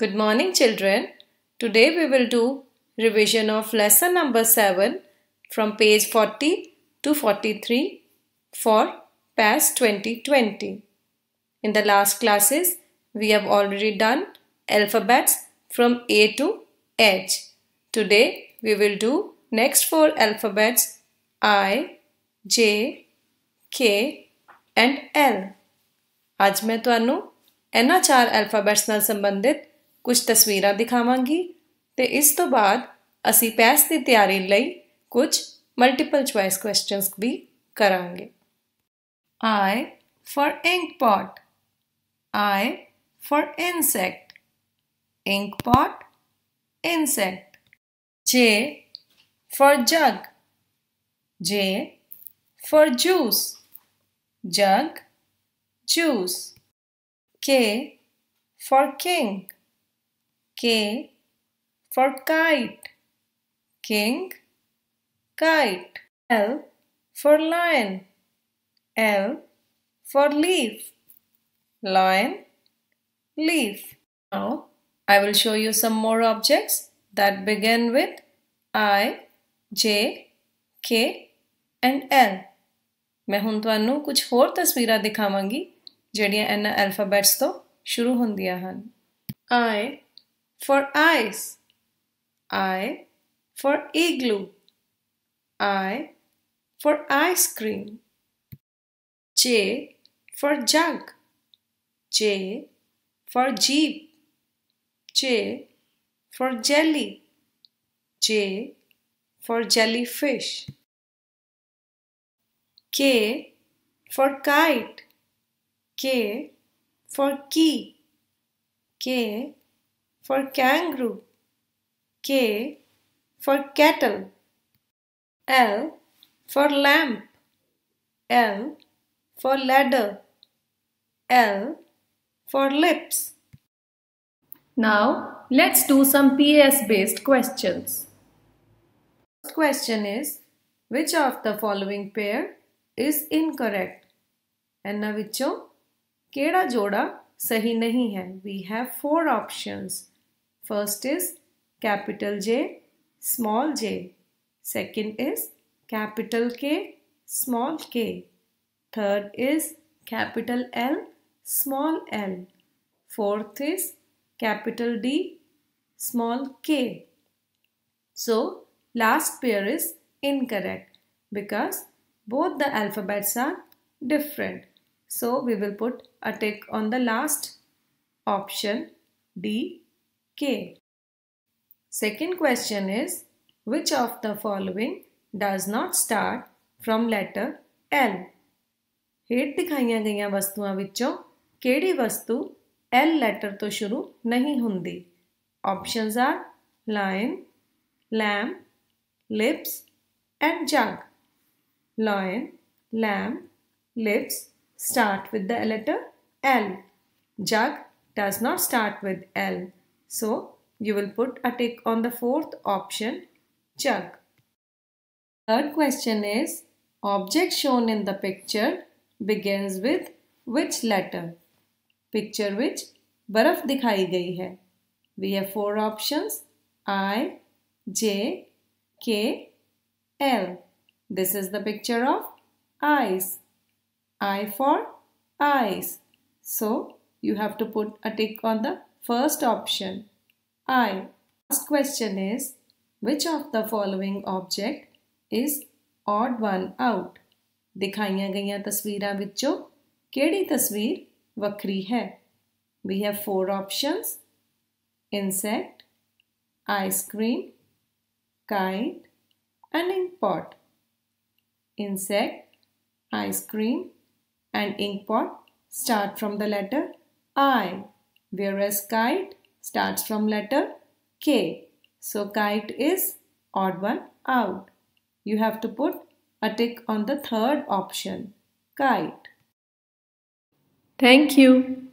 Good morning children. Today we will do revision of lesson number 7 from page 40 to 43 for past 2020. In the last classes we have already done alphabets from A to H. Today we will do next four alphabets I, J, K and L. ਅੱਜ ਮੈਂ ਤੁਹਾਨੂੰ ਇਹਨਾਂ ਚਾਰ alphabets ਨਾਲ ਸੰਬੰਧਿਤ ਕੁਝ ਤਸਵੀਰਾਂ ਦਿਖਾਵਾਂਗੀ ਤੇ ਇਸ ਤੋਂ ਬਾਅਦ ਅਸੀਂ ਪੈਸ ਦੀ ਤਿਆਰੀ ਲਈ ਕੁਝ ਮਲਟੀਪਲ ਚੁਆਇਸ ਕੁਐਸਚਨਸ ਵੀ ਕਰਾਂਗੇ I for ink pot I for insect ink pot insect J for jug J for juice jug juice K for king K for kite. King, kite. L for lion. L for leaf. Lion, leaf. Now, I will show you some more objects that begin with I, J, K and L. ਮੈਂ ਹੁਣ ਤੁਹਾਨੂੰ ਕੁਝ ਹੋਰ ਤਸਵੀਰਾਂ ਦਿਖਾਵਾਂਗੀ ਜਿਹੜੀਆਂ ਇਹਨਾਂ alphabets ਤੋਂ ਸ਼ੁਰੂ ਹੁੰਦੀਆਂ ਹਨ I for ice, I for igloo, I for ice cream, J for jug, J for jeep, J for jelly, J for jellyfish, K for kite, K for key, K for kangaroo, K for cattle, L for lamp, L for ladder, L for lips. Now let's do some P.S. based questions. First question is which of the following pair is incorrect? एन्ना विचों केड़ा जोड़ा सही नहीं है We have four options. First is capital J, small j. Second is capital K, small k. Third is capital L, small l. Fourth is capital D, small k. So, last pair is incorrect because both the alphabets are different. So, we will put a tick on the last option D K. Second question is, which of the following does not start from letter L? हेट दिखाईया गईया वस्तुआ विच्चों, केड़ी वस्तु L letter तो शुरू नहीं हुंदी? Options are lion, lamb, lips and jug. Lion, lamb, lips start with the letter L. Jug does not start with L. So you will put a tick on the fourth option, chug. Third question is, object shown in the picture begins with which letter? Picture which बर्फ दिखाई गई है We have four options: I, J, K, L. This is the picture of eyes. I for eyes. So you have to put a tick on the First option I. Last question is which of the following object is odd one out? दिखाइयां गईयां तस्वीरां विचों केड़ी तस्वीर वक्री है We have four options insect, ice cream, kite and ink pot. Insect, ice cream and ink pot start from the letter I whereas kite starts from letter K. So kite is odd one out. You have to put a tick on the third option, kite. Thank you.